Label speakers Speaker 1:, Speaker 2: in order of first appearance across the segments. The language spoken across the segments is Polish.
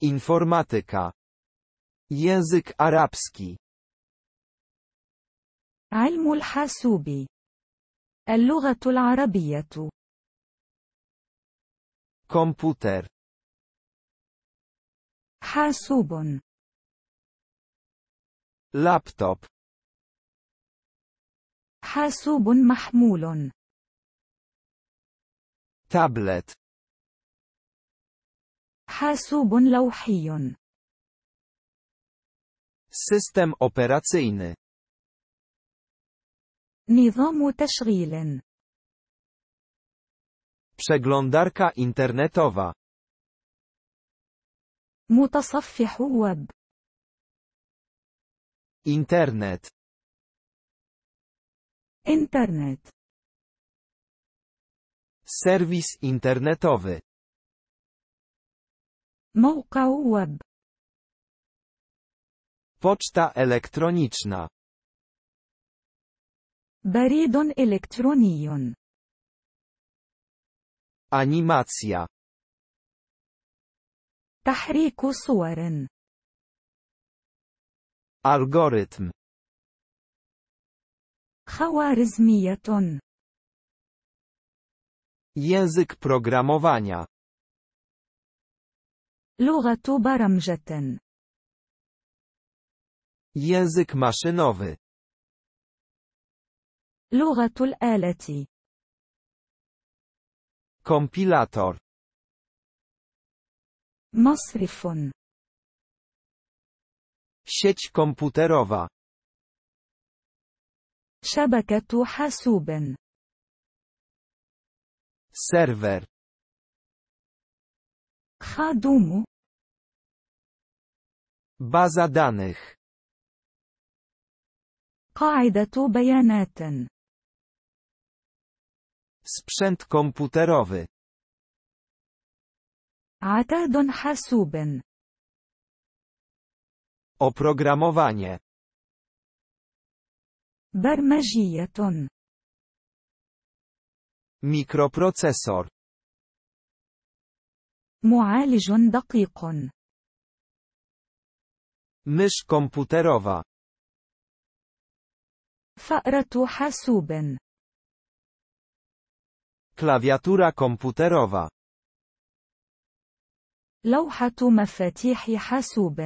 Speaker 1: Informatyka. Język arabski.
Speaker 2: علم الحاسوب. اللغة العربية.
Speaker 1: Komputer.
Speaker 2: حاسوب.
Speaker 1: Laptop.
Speaker 2: حاسوب محمول.
Speaker 1: Tablet.
Speaker 2: حاسوب لوحي
Speaker 1: System operacyjny.
Speaker 2: نظام تشغيل
Speaker 1: Przeglądarka internetowa.
Speaker 2: متصفح web
Speaker 1: Internet. Internet. Serwis internetowy.
Speaker 2: Mołka web.
Speaker 1: Poczta elektroniczna.
Speaker 2: بريد إلكتروني.
Speaker 1: Animacja.
Speaker 2: تحريك صور.
Speaker 1: Algorytm.
Speaker 2: خوارزمية.
Speaker 1: Język programowania.
Speaker 2: لغة برمجة
Speaker 1: Język maszynowy.
Speaker 2: لغة الآلة
Speaker 1: Kompilator.
Speaker 2: مصرف
Speaker 1: Sieć komputerowa.
Speaker 2: شبكة حاسوب
Speaker 1: Serwer.
Speaker 2: Baza
Speaker 1: Baza danych.
Speaker 2: قاعدة بيانات.
Speaker 1: Sprzęt komputerowy.
Speaker 2: عتاد حاسوب.
Speaker 1: Oprogramowanie.
Speaker 2: برمجية.
Speaker 1: Mikroprocesor.
Speaker 2: معالج دقيق.
Speaker 1: مش كمبيوتروفا.
Speaker 2: فأرة حاسوب.
Speaker 1: كلافياتورا كمبيوتروفا.
Speaker 2: لوحة مفاتيح حاسوب.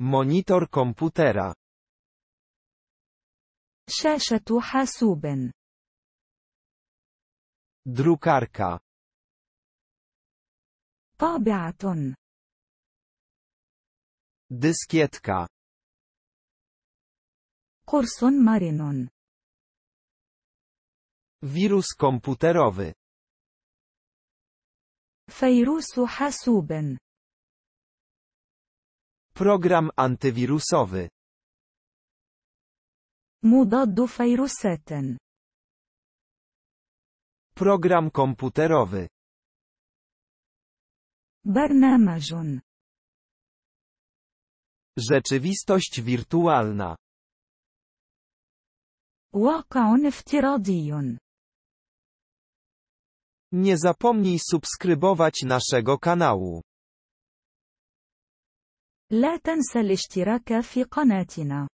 Speaker 1: مونيتور كمبيوترا.
Speaker 2: شاشة حاسوب.
Speaker 1: دروكاركا. طابعة dyskietka
Speaker 2: قرص مرن
Speaker 1: wirus komputerowy
Speaker 2: فيروس حاسوب
Speaker 1: program antywirusowy
Speaker 2: مضاد فيروسات
Speaker 1: program komputerowy
Speaker 2: برنامج
Speaker 1: Rzeczywistość wirtualna.
Speaker 2: واقع افتراضي
Speaker 1: Nie zapomnij subskrybować naszego kanału.
Speaker 2: لا تنسى الاشتراك في قناتنا.